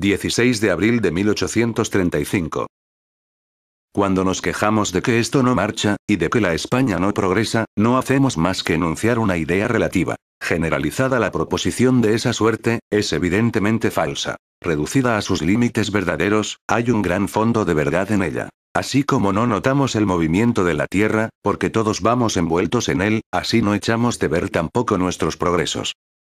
16 de abril de 1835. Cuando nos quejamos de que esto no marcha, y de que la España no progresa, no hacemos más que enunciar una idea relativa. Generalizada la proposición de esa suerte, es evidentemente falsa. Reducida a sus límites verdaderos, hay un gran fondo de verdad en ella. Así como no notamos el movimiento de la Tierra, porque todos vamos envueltos en él, así no echamos de ver tampoco nuestros progresos.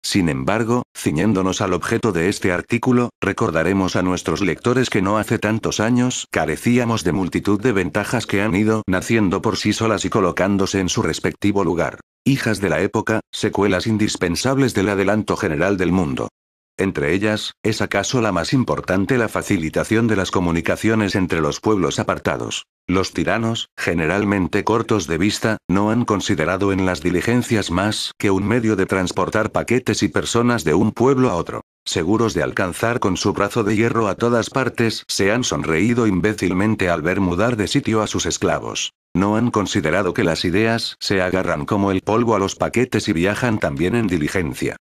Sin embargo, ciñéndonos al objeto de este artículo, recordaremos a nuestros lectores que no hace tantos años carecíamos de multitud de ventajas que han ido naciendo por sí solas y colocándose en su respectivo lugar. Hijas de la época, secuelas indispensables del adelanto general del mundo. Entre ellas, es acaso la más importante la facilitación de las comunicaciones entre los pueblos apartados. Los tiranos, generalmente cortos de vista, no han considerado en las diligencias más que un medio de transportar paquetes y personas de un pueblo a otro. Seguros de alcanzar con su brazo de hierro a todas partes, se han sonreído imbécilmente al ver mudar de sitio a sus esclavos. No han considerado que las ideas se agarran como el polvo a los paquetes y viajan también en diligencia.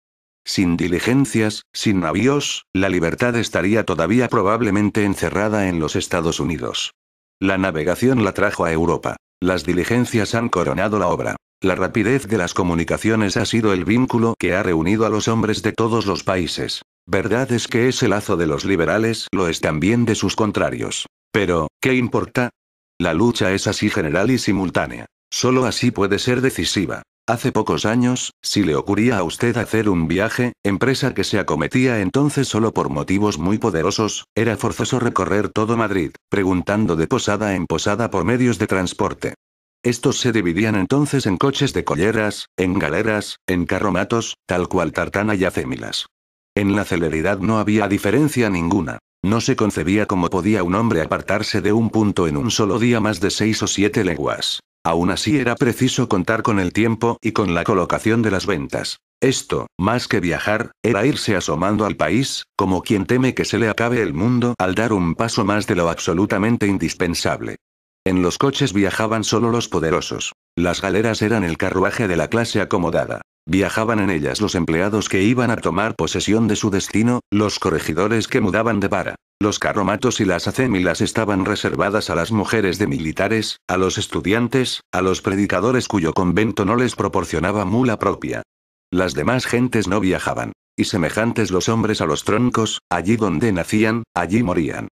Sin diligencias, sin navíos, la libertad estaría todavía probablemente encerrada en los Estados Unidos. La navegación la trajo a Europa. Las diligencias han coronado la obra. La rapidez de las comunicaciones ha sido el vínculo que ha reunido a los hombres de todos los países. Verdad es que ese lazo de los liberales lo es también de sus contrarios. Pero, ¿qué importa? La lucha es así general y simultánea. Solo así puede ser decisiva. Hace pocos años, si le ocurría a usted hacer un viaje, empresa que se acometía entonces solo por motivos muy poderosos, era forzoso recorrer todo Madrid, preguntando de posada en posada por medios de transporte. Estos se dividían entonces en coches de colleras, en galeras, en carromatos, tal cual tartana y acémilas. En la celeridad no había diferencia ninguna. No se concebía cómo podía un hombre apartarse de un punto en un solo día más de seis o siete leguas. Aún así era preciso contar con el tiempo y con la colocación de las ventas. Esto, más que viajar, era irse asomando al país, como quien teme que se le acabe el mundo al dar un paso más de lo absolutamente indispensable. En los coches viajaban solo los poderosos. Las galeras eran el carruaje de la clase acomodada. Viajaban en ellas los empleados que iban a tomar posesión de su destino, los corregidores que mudaban de vara. Los carromatos y las acémilas estaban reservadas a las mujeres de militares, a los estudiantes, a los predicadores cuyo convento no les proporcionaba mula propia. Las demás gentes no viajaban. Y semejantes los hombres a los troncos, allí donde nacían, allí morían.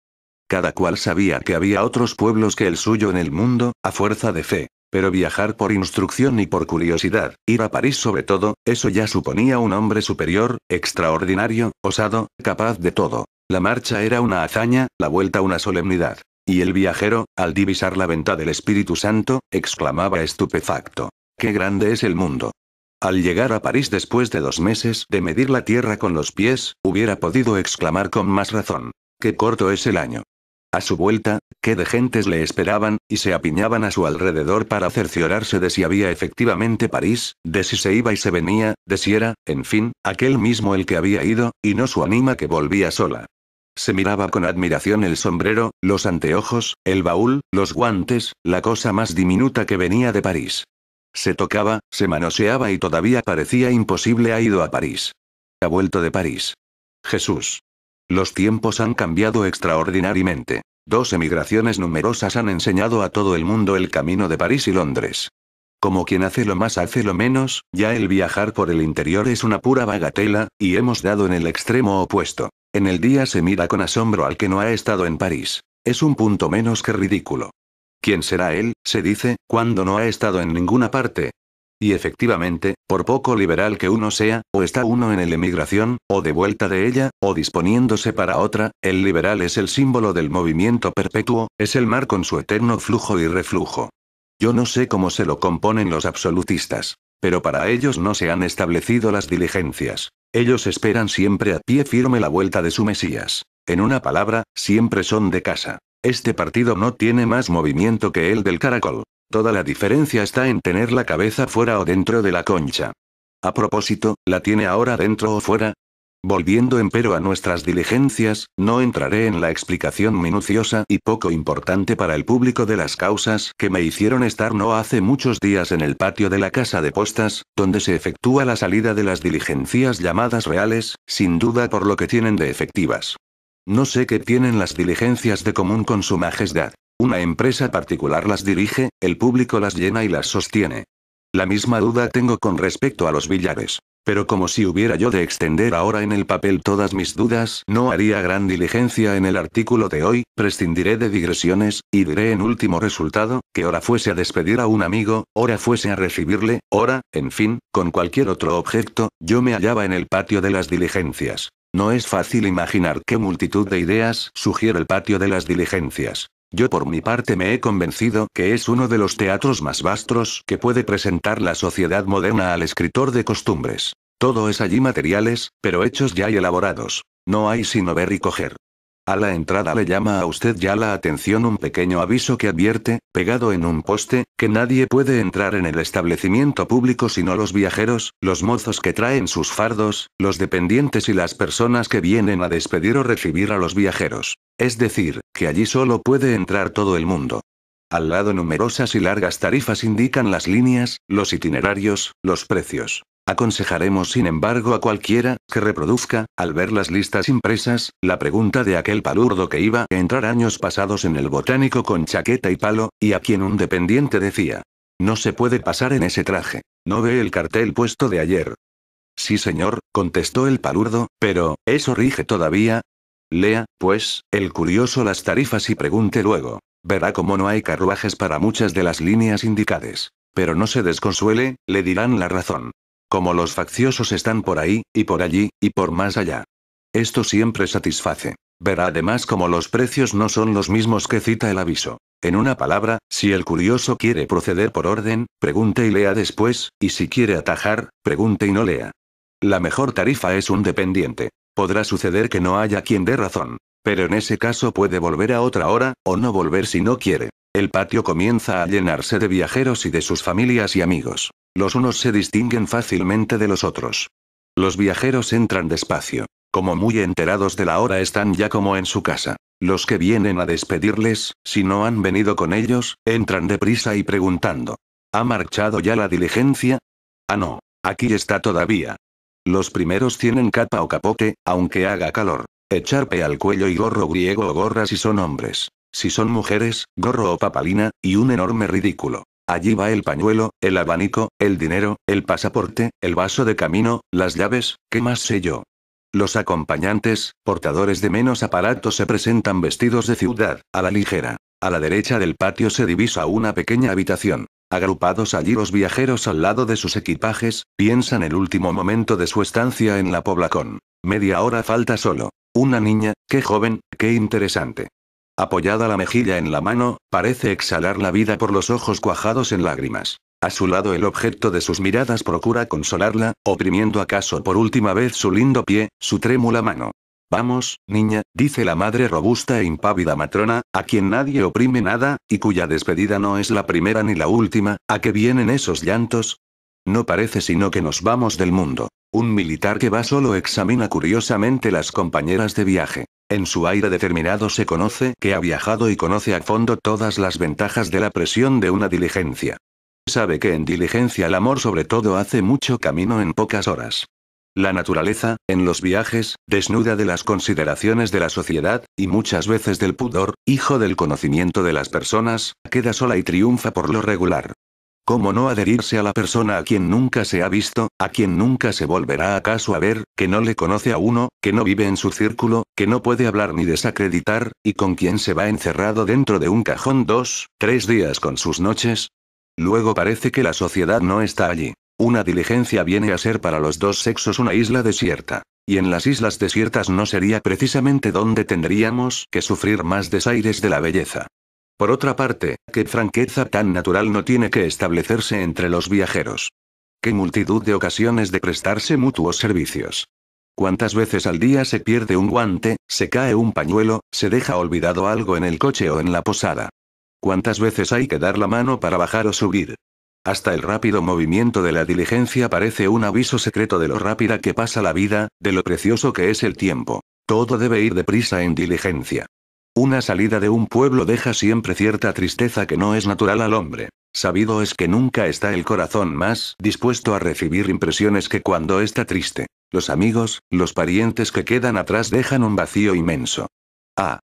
Cada cual sabía que había otros pueblos que el suyo en el mundo, a fuerza de fe. Pero viajar por instrucción y por curiosidad, ir a París sobre todo, eso ya suponía un hombre superior, extraordinario, osado, capaz de todo. La marcha era una hazaña, la vuelta una solemnidad. Y el viajero, al divisar la venta del Espíritu Santo, exclamaba estupefacto. ¡Qué grande es el mundo! Al llegar a París después de dos meses de medir la tierra con los pies, hubiera podido exclamar con más razón. ¡Qué corto es el año! A su vuelta, qué de gentes le esperaban, y se apiñaban a su alrededor para cerciorarse de si había efectivamente París, de si se iba y se venía, de si era, en fin, aquel mismo el que había ido, y no su anima que volvía sola. Se miraba con admiración el sombrero, los anteojos, el baúl, los guantes, la cosa más diminuta que venía de París. Se tocaba, se manoseaba y todavía parecía imposible ha ido a París. Ha vuelto de París. Jesús. Los tiempos han cambiado extraordinariamente. Dos emigraciones numerosas han enseñado a todo el mundo el camino de París y Londres. Como quien hace lo más hace lo menos, ya el viajar por el interior es una pura bagatela, y hemos dado en el extremo opuesto. En el día se mira con asombro al que no ha estado en París. Es un punto menos que ridículo. ¿Quién será él? se dice, cuando no ha estado en ninguna parte, y efectivamente, por poco liberal que uno sea, o está uno en el emigración, o de vuelta de ella, o disponiéndose para otra, el liberal es el símbolo del movimiento perpetuo, es el mar con su eterno flujo y reflujo. Yo no sé cómo se lo componen los absolutistas. Pero para ellos no se han establecido las diligencias. Ellos esperan siempre a pie firme la vuelta de su Mesías. En una palabra, siempre son de casa. Este partido no tiene más movimiento que el del caracol. Toda la diferencia está en tener la cabeza fuera o dentro de la concha. A propósito, ¿la tiene ahora dentro o fuera? Volviendo empero a nuestras diligencias, no entraré en la explicación minuciosa y poco importante para el público de las causas que me hicieron estar no hace muchos días en el patio de la casa de postas, donde se efectúa la salida de las diligencias llamadas reales, sin duda por lo que tienen de efectivas. No sé qué tienen las diligencias de común con su majestad. Una empresa particular las dirige, el público las llena y las sostiene. La misma duda tengo con respecto a los billares. Pero como si hubiera yo de extender ahora en el papel todas mis dudas, no haría gran diligencia en el artículo de hoy, prescindiré de digresiones, y diré en último resultado, que ora fuese a despedir a un amigo, ora fuese a recibirle, ora, en fin, con cualquier otro objeto, yo me hallaba en el patio de las diligencias. No es fácil imaginar qué multitud de ideas sugiere el patio de las diligencias. Yo por mi parte me he convencido que es uno de los teatros más vastros que puede presentar la sociedad moderna al escritor de costumbres. Todo es allí materiales, pero hechos ya y elaborados. No hay sino ver y coger. A la entrada le llama a usted ya la atención un pequeño aviso que advierte, pegado en un poste, que nadie puede entrar en el establecimiento público sino los viajeros, los mozos que traen sus fardos, los dependientes y las personas que vienen a despedir o recibir a los viajeros. Es decir, que allí solo puede entrar todo el mundo. Al lado numerosas y largas tarifas indican las líneas, los itinerarios, los precios. Aconsejaremos sin embargo a cualquiera, que reproduzca, al ver las listas impresas, la pregunta de aquel palurdo que iba a entrar años pasados en el botánico con chaqueta y palo, y a quien un dependiente decía, no se puede pasar en ese traje. No ve el cartel puesto de ayer. Sí, señor, contestó el palurdo, pero, ¿eso rige todavía? Lea, pues, el curioso las tarifas y pregunte luego. Verá como no hay carruajes para muchas de las líneas indicadas. Pero no se desconsuele, le dirán la razón. Como los facciosos están por ahí, y por allí, y por más allá. Esto siempre satisface. Verá además como los precios no son los mismos que cita el aviso. En una palabra, si el curioso quiere proceder por orden, pregunte y lea después, y si quiere atajar, pregunte y no lea. La mejor tarifa es un dependiente. Podrá suceder que no haya quien dé razón. Pero en ese caso puede volver a otra hora, o no volver si no quiere. El patio comienza a llenarse de viajeros y de sus familias y amigos. Los unos se distinguen fácilmente de los otros. Los viajeros entran despacio. Como muy enterados de la hora están ya como en su casa. Los que vienen a despedirles, si no han venido con ellos, entran deprisa y preguntando. ¿Ha marchado ya la diligencia? Ah, no. Aquí está todavía. Los primeros tienen capa o capote, aunque haga calor. Echarpe al cuello y gorro griego o gorra si son hombres. Si son mujeres, gorro o papalina, y un enorme ridículo. Allí va el pañuelo, el abanico, el dinero, el pasaporte, el vaso de camino, las llaves, ¿qué más sé yo? Los acompañantes, portadores de menos aparatos, se presentan vestidos de ciudad, a la ligera. A la derecha del patio se divisa una pequeña habitación. Agrupados allí los viajeros al lado de sus equipajes, piensan el último momento de su estancia en la poblacón. Media hora falta solo. Una niña, qué joven, qué interesante. Apoyada la mejilla en la mano, parece exhalar la vida por los ojos cuajados en lágrimas. A su lado el objeto de sus miradas procura consolarla, oprimiendo acaso por última vez su lindo pie, su trémula mano. Vamos, niña, dice la madre robusta e impávida matrona, a quien nadie oprime nada, y cuya despedida no es la primera ni la última, ¿a qué vienen esos llantos? No parece sino que nos vamos del mundo. Un militar que va solo examina curiosamente las compañeras de viaje. En su aire determinado se conoce que ha viajado y conoce a fondo todas las ventajas de la presión de una diligencia. Sabe que en diligencia el amor sobre todo hace mucho camino en pocas horas. La naturaleza, en los viajes, desnuda de las consideraciones de la sociedad, y muchas veces del pudor, hijo del conocimiento de las personas, queda sola y triunfa por lo regular. ¿Cómo no adherirse a la persona a quien nunca se ha visto, a quien nunca se volverá acaso a ver, que no le conoce a uno, que no vive en su círculo, que no puede hablar ni desacreditar, y con quien se va encerrado dentro de un cajón dos, tres días con sus noches? Luego parece que la sociedad no está allí. Una diligencia viene a ser para los dos sexos una isla desierta. Y en las islas desiertas no sería precisamente donde tendríamos que sufrir más desaires de la belleza. Por otra parte, qué franqueza tan natural no tiene que establecerse entre los viajeros. Qué multitud de ocasiones de prestarse mutuos servicios. Cuántas veces al día se pierde un guante, se cae un pañuelo, se deja olvidado algo en el coche o en la posada. Cuántas veces hay que dar la mano para bajar o subir. Hasta el rápido movimiento de la diligencia parece un aviso secreto de lo rápida que pasa la vida, de lo precioso que es el tiempo. Todo debe ir deprisa en diligencia. Una salida de un pueblo deja siempre cierta tristeza que no es natural al hombre. Sabido es que nunca está el corazón más dispuesto a recibir impresiones que cuando está triste. Los amigos, los parientes que quedan atrás dejan un vacío inmenso. Ah.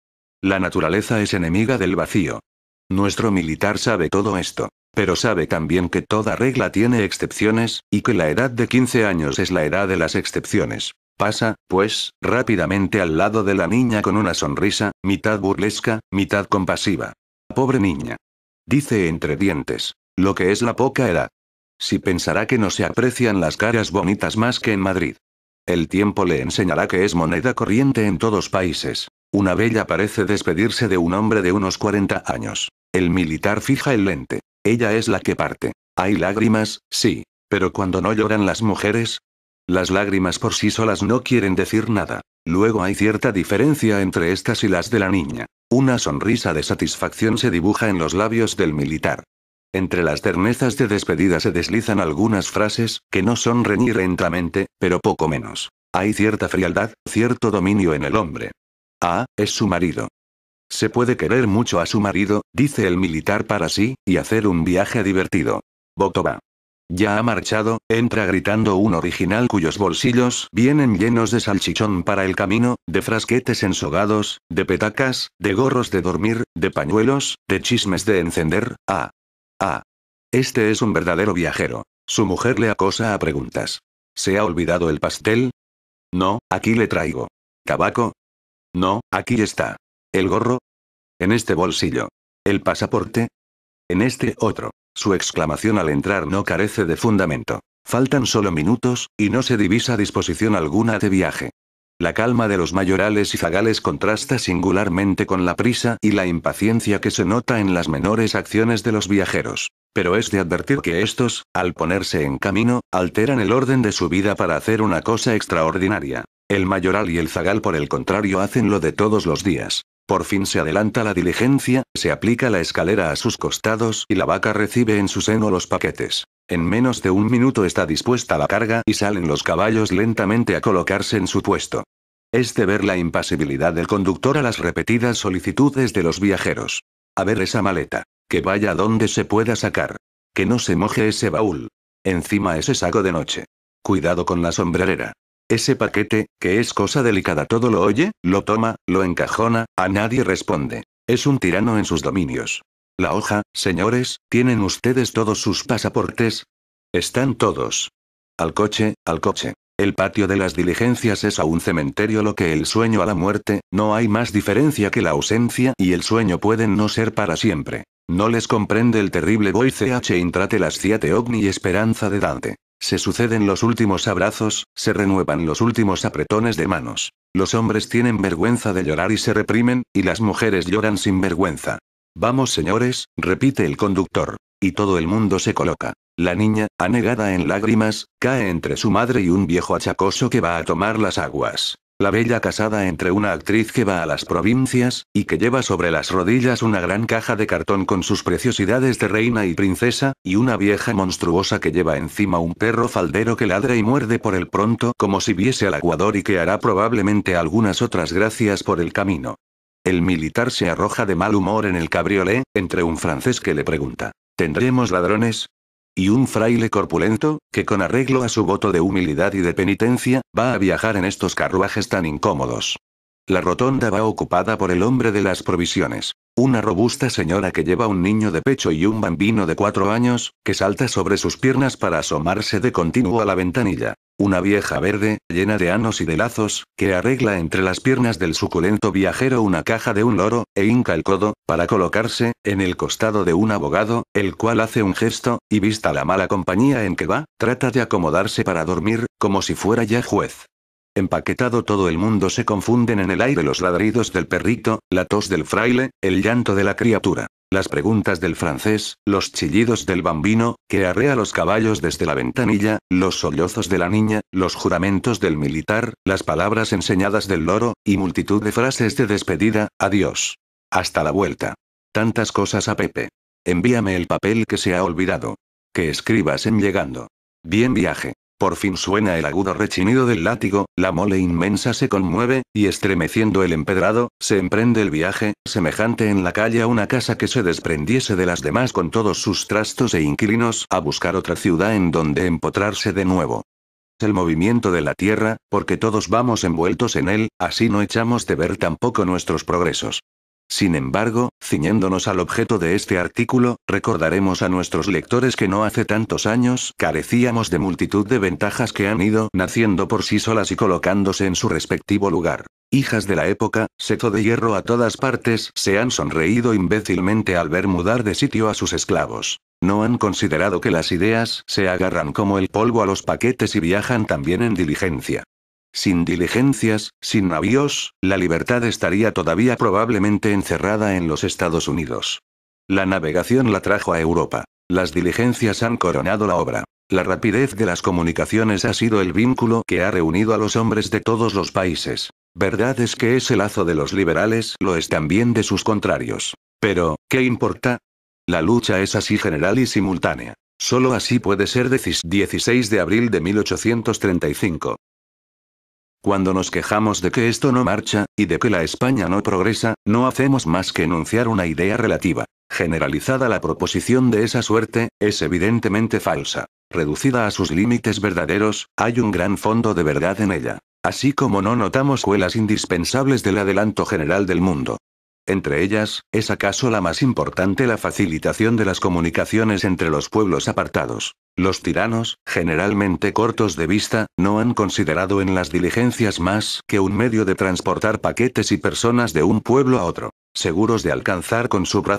La naturaleza es enemiga del vacío. Nuestro militar sabe todo esto. Pero sabe también que toda regla tiene excepciones, y que la edad de 15 años es la edad de las excepciones. Pasa, pues, rápidamente al lado de la niña con una sonrisa, mitad burlesca, mitad compasiva. Pobre niña. Dice entre dientes. Lo que es la poca edad. Si pensará que no se aprecian las caras bonitas más que en Madrid. El tiempo le enseñará que es moneda corriente en todos países. Una bella parece despedirse de un hombre de unos 40 años. El militar fija el lente. Ella es la que parte. Hay lágrimas, sí. Pero cuando no lloran las mujeres, las lágrimas por sí solas no quieren decir nada. Luego hay cierta diferencia entre estas y las de la niña. Una sonrisa de satisfacción se dibuja en los labios del militar. Entre las ternezas de despedida se deslizan algunas frases, que no son reñir entramente, pero poco menos. Hay cierta frialdad, cierto dominio en el hombre. Ah, es su marido. Se puede querer mucho a su marido, dice el militar para sí, y hacer un viaje divertido. Botoba. va. Ya ha marchado, entra gritando un original cuyos bolsillos vienen llenos de salchichón para el camino, de frasquetes ensogados, de petacas, de gorros de dormir, de pañuelos, de chismes de encender, ah. Ah. Este es un verdadero viajero. Su mujer le acosa a preguntas. ¿Se ha olvidado el pastel? No, aquí le traigo. ¿Tabaco? No, aquí está. ¿El gorro? En este bolsillo. ¿El pasaporte? En este otro. Su exclamación al entrar no carece de fundamento. Faltan solo minutos, y no se divisa disposición alguna de viaje. La calma de los mayorales y zagales contrasta singularmente con la prisa y la impaciencia que se nota en las menores acciones de los viajeros. Pero es de advertir que estos, al ponerse en camino, alteran el orden de su vida para hacer una cosa extraordinaria. El mayoral y el zagal por el contrario hacen lo de todos los días. Por fin se adelanta la diligencia, se aplica la escalera a sus costados y la vaca recibe en su seno los paquetes. En menos de un minuto está dispuesta la carga y salen los caballos lentamente a colocarse en su puesto. Es de ver la impasibilidad del conductor a las repetidas solicitudes de los viajeros. A ver esa maleta. Que vaya donde se pueda sacar. Que no se moje ese baúl. Encima ese saco de noche. Cuidado con la sombrerera. Ese paquete, que es cosa delicada, todo lo oye, lo toma, lo encajona, a nadie responde. Es un tirano en sus dominios. La hoja, señores, ¿tienen ustedes todos sus pasaportes? Están todos. Al coche, al coche. El patio de las diligencias es a un cementerio lo que el sueño a la muerte, no hay más diferencia que la ausencia y el sueño pueden no ser para siempre. No les comprende el terrible voice H intrate las ciate ogni esperanza de Dante. Se suceden los últimos abrazos, se renuevan los últimos apretones de manos. Los hombres tienen vergüenza de llorar y se reprimen, y las mujeres lloran sin vergüenza. Vamos señores, repite el conductor. Y todo el mundo se coloca. La niña, anegada en lágrimas, cae entre su madre y un viejo achacoso que va a tomar las aguas. La bella casada entre una actriz que va a las provincias, y que lleva sobre las rodillas una gran caja de cartón con sus preciosidades de reina y princesa, y una vieja monstruosa que lleva encima un perro faldero que ladra y muerde por el pronto como si viese al aguador y que hará probablemente algunas otras gracias por el camino. El militar se arroja de mal humor en el cabriolé, entre un francés que le pregunta. ¿Tendremos ladrones? y un fraile corpulento, que con arreglo a su voto de humildad y de penitencia, va a viajar en estos carruajes tan incómodos. La rotonda va ocupada por el hombre de las provisiones. Una robusta señora que lleva un niño de pecho y un bambino de cuatro años, que salta sobre sus piernas para asomarse de continuo a la ventanilla. Una vieja verde, llena de anos y de lazos, que arregla entre las piernas del suculento viajero una caja de un loro, e hinca el codo, para colocarse, en el costado de un abogado, el cual hace un gesto, y vista la mala compañía en que va, trata de acomodarse para dormir, como si fuera ya juez. Empaquetado todo el mundo se confunden en el aire los ladridos del perrito, la tos del fraile, el llanto de la criatura. Las preguntas del francés, los chillidos del bambino, que arrea los caballos desde la ventanilla, los sollozos de la niña, los juramentos del militar, las palabras enseñadas del loro, y multitud de frases de despedida, adiós. Hasta la vuelta. Tantas cosas a Pepe. Envíame el papel que se ha olvidado. Que escribas en llegando. Bien viaje. Por fin suena el agudo rechinido del látigo, la mole inmensa se conmueve, y estremeciendo el empedrado, se emprende el viaje, semejante en la calle a una casa que se desprendiese de las demás con todos sus trastos e inquilinos, a buscar otra ciudad en donde empotrarse de nuevo. El movimiento de la tierra, porque todos vamos envueltos en él, así no echamos de ver tampoco nuestros progresos. Sin embargo, ciñéndonos al objeto de este artículo, recordaremos a nuestros lectores que no hace tantos años carecíamos de multitud de ventajas que han ido naciendo por sí solas y colocándose en su respectivo lugar. Hijas de la época, seto de hierro a todas partes, se han sonreído imbécilmente al ver mudar de sitio a sus esclavos. No han considerado que las ideas se agarran como el polvo a los paquetes y viajan también en diligencia. Sin diligencias, sin navíos, la libertad estaría todavía probablemente encerrada en los Estados Unidos. La navegación la trajo a Europa. Las diligencias han coronado la obra. La rapidez de las comunicaciones ha sido el vínculo que ha reunido a los hombres de todos los países. Verdad es que ese lazo de los liberales lo es también de sus contrarios. Pero, ¿qué importa? La lucha es así general y simultánea. Solo así puede ser 16 de abril de 1835. Cuando nos quejamos de que esto no marcha, y de que la España no progresa, no hacemos más que enunciar una idea relativa. Generalizada la proposición de esa suerte, es evidentemente falsa. Reducida a sus límites verdaderos, hay un gran fondo de verdad en ella. Así como no notamos cuelas indispensables del adelanto general del mundo. Entre ellas, es acaso la más importante la facilitación de las comunicaciones entre los pueblos apartados. Los tiranos, generalmente cortos de vista, no han considerado en las diligencias más que un medio de transportar paquetes y personas de un pueblo a otro, seguros de alcanzar con su brazo